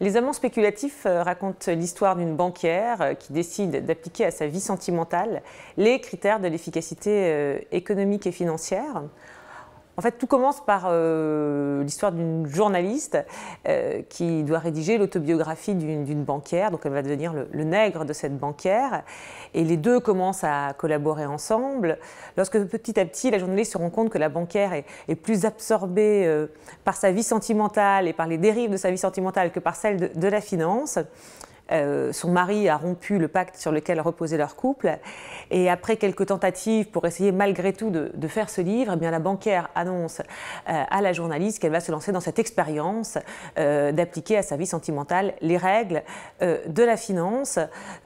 Les amants spéculatifs euh, racontent l'histoire d'une banquière euh, qui décide d'appliquer à sa vie sentimentale les critères de l'efficacité euh, économique et financière en fait, tout commence par euh, l'histoire d'une journaliste euh, qui doit rédiger l'autobiographie d'une banquière. Donc, elle va devenir le, nègre de cette banquière. Et les deux commencent à collaborer ensemble. Lorsque petit à petit, la journaliste se rend compte que la banquière est, plus absorbée euh, par sa vie sentimentale et par les dérives de sa vie sentimentale que par celle de la finance, euh, son mari a rompu le pacte sur lequel reposait leur couple. Et après quelques tentatives pour essayer malgré tout de, faire ce livre, eh bien, la banquière annonce euh, à la journaliste qu'elle va se lancer dans cette expérience euh, d'appliquer à sa vie sentimentale les règles de la finance.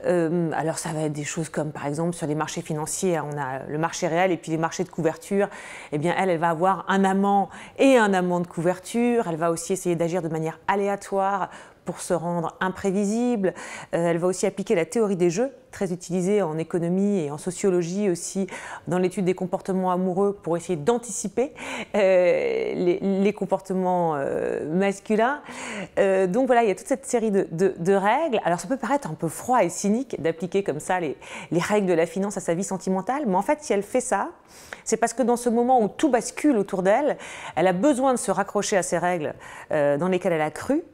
alors ça va être des choses comme par exemple sur les marchés financiers, hein, on a le marché réel et puis les marchés de couverture. Eh bien elle, elle va avoir un amant et un amant de couverture. Elle va aussi essayer d'agir de manière aléatoire pour se rendre imprévisible. Euh, elle va aussi appliquer la théorie des jeux très utilisée en économie et en sociologie aussi dans l'étude des comportements amoureux pour essayer d'anticiper euh, les, comportements euh, masculins. Euh, donc voilà, il y a toute cette série de, règles. Alors ça peut paraître un peu froid et cynique d'appliquer comme ça les, règles de la finance à sa vie sentimentale, mais en fait si elle fait ça, c'est parce que dans ce moment où tout bascule autour d'elle, elle a besoin de se raccrocher à ces règles dans lesquelles elle a cru,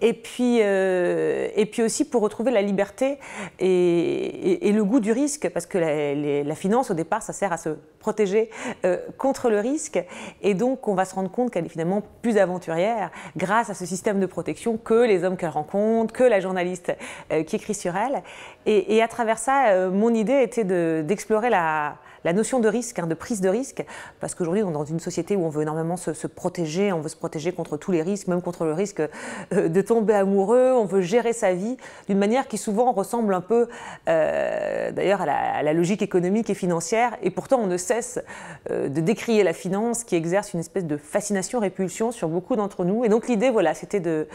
et puis, et puis aussi pour retrouver la liberté et, et, le goût du risque, parce que la, finance, au départ, ça sert à se protéger euh, contre le risque. Et donc, on va se rendre compte qu'elle est finalement plus aventurière grâce à ce système de protection que les hommes qu'elle rencontre, que la journaliste euh, qui écrit sur elle. Et, à travers ça, euh, mon idée était d'explorer la la notion de risque, hein, de prise de risque, parce qu'aujourd'hui, on dans une société où on veut énormément se, protéger, on veut se protéger contre tous les risques, même contre le risque euh, de tomber amoureux, on veut gérer sa vie d'une manière qui souvent ressemble un peu, euh, d'ailleurs, à, la logique économique et financière, et pourtant, on ne cesse euh, de décrier la finance qui exerce une espèce de fascination-répulsion sur beaucoup d'entre nous. Et donc, l'idée, voilà, c'était de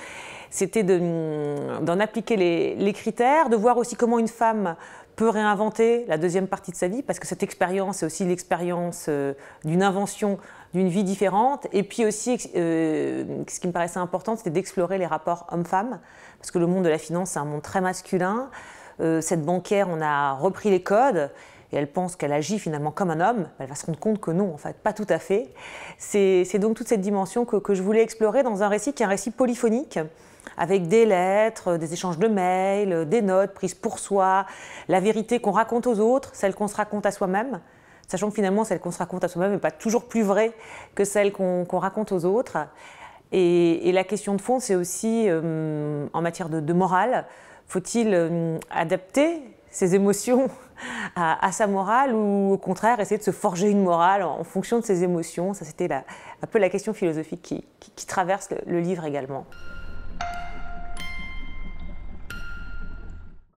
c'était hum, d'en appliquer les, les, critères, de voir aussi comment une femme peut réinventer la deuxième partie de sa vie, parce que cette expérience, est aussi l'expérience euh, d'une invention, d'une vie différente. Et puis aussi, euh, ce qui me paraissait important, c'était d'explorer les rapports hommes femme parce que le monde de la finance, c'est un monde très masculin. Euh, cette bancaire, on a repris les codes. Et elle pense qu'elle agit finalement comme un homme, elle va se rendre compte que non, en fait, pas tout à fait. C'est donc toute cette dimension que, que, je voulais explorer dans un récit qui est un récit polyphonique, avec des lettres, des échanges de mails, des notes prises pour soi, la vérité qu'on raconte aux autres, celle qu'on se raconte à soi-même, sachant que finalement celle qu'on se raconte à soi-même n'est pas toujours plus vraie que celle qu'on raconte aux autres. Et, la question de fond, c'est aussi euh, en matière de, morale, faut-il euh, adapter ses émotions à, sa morale ou au contraire essayer de se forger une morale en, fonction de ses émotions Ça, c'était un peu la question philosophique qui, traverse le livre également.